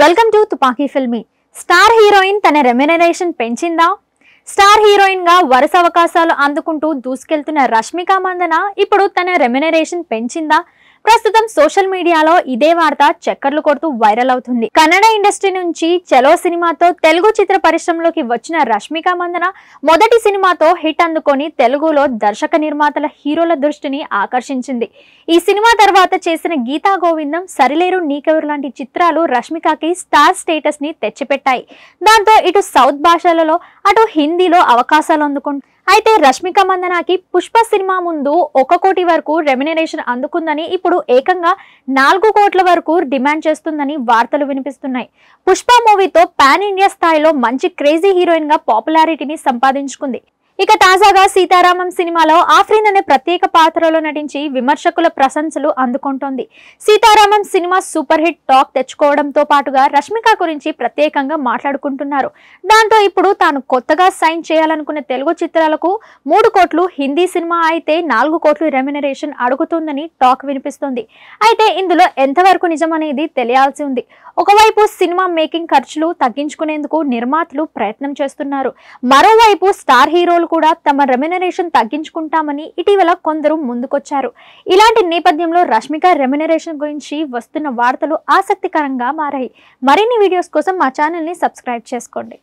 welcome to Tupaki filmy star heroine తన remuneration పెంచిందా star heroine గా వరుస అవకాశాలు అందుకుంటూ దూసుకెళ్తున్న రష్మిక మందన ఇప్పుడు తన రెమ్యునరేషన్ పెంచిందా ప్రస్తుతం సోషల్ మీడియాలో ఇదే వార్త చక్కర్లు కొడుతూ వైరల్ అవుతుంది కన్నడ ఇండస్ట్రీ నుంచి చలో సినిమాతో తెలుగు చిత్ర పరిశ్రమలోకి వచ్చిన రష్మిక మందన మొదటి సినిమాతో హిట్ అందుకొని తెలుగులో దర్శక నిర్మాతల హీరోల దృష్టిని ఆకర్షించింది ఈ సినిమా తర్వాత చేసిన గీతా గోవిందం సరిలేరు నీకెవరు లాంటి చిత్రాలు రష్మికకి స్టార్ స్టేటస్ ని తెచ్చిపెట్టాయి దాంతో ఇటు సౌత్ భాషలలో అటు హిందీలో అవకాశాలు అందుకుంటుంది అయితే రష్మిక మందనాకి పుష్ప సినిమా ముందు ఒక కోటి వరకు రెమ్యునరేషన్ అందుకుందని ఇప్పుడు ఏకంగా నాలుగు కోట్ల వరకు డిమాండ్ చేస్తుందని వార్తలు వినిపిస్తున్నాయి పుష్ప మూవీతో పాన్ ఇండియా స్థాయిలో మంచి క్రేజీ హీరోయిన్ గా పాపులారిటీని సంపాదించుకుంది ఇక తాజాగా సీతారామం సినిమాలో ఆఫ్రీన్ అనే ప్రత్యేక పాత్రలో నటించి విమర్శకుల ప్రశంసలు అందుకుంటోంది Sitaramam cinema super hit talk తెచ్చుకోవడంతో పాటుగా రష్మిక గురించి ప్రత్యేకంగా మాట్లాడుకుంటున్నారు దాంతో ఇప్పుడు తాను కొత్తగా సైన్ చేయాలనుకున్న తెలుగు చిత్రాలకు మూడు కోట్లు హిందీ సినిమా అయితే నాలుగు కోట్లు రెమ్యునరేషన్ అడుగుతుందని టాక్ వినిపిస్తుంది అయితే ఇందులో ఎంతవరకు నిజం అనేది తెలియాల్సి ఉంది ఒకవైపు సినిమా మేకింగ్ ఖర్చులు తగ్గించుకునేందుకు నిర్మాతలు ప్రయత్నం చేస్తున్నారు మరోవైపు స్టార్ హీరోలు కూడా తమ రెమ్యునరేషన్ తగ్గించుకుంటామని ఇటీవల కొందరు ముందుకొచ్చారు ఇలాంటి నేపథ్యంలో రష్మిక రెమ్యునరేషన్ గురించి వస్తున్న వార్తలు ఆసక్తికరంగా మారాయి మరిన్ని వీడియోస్ కోసం మా ఛానల్ని సబ్స్క్రైబ్ చేసుకోండి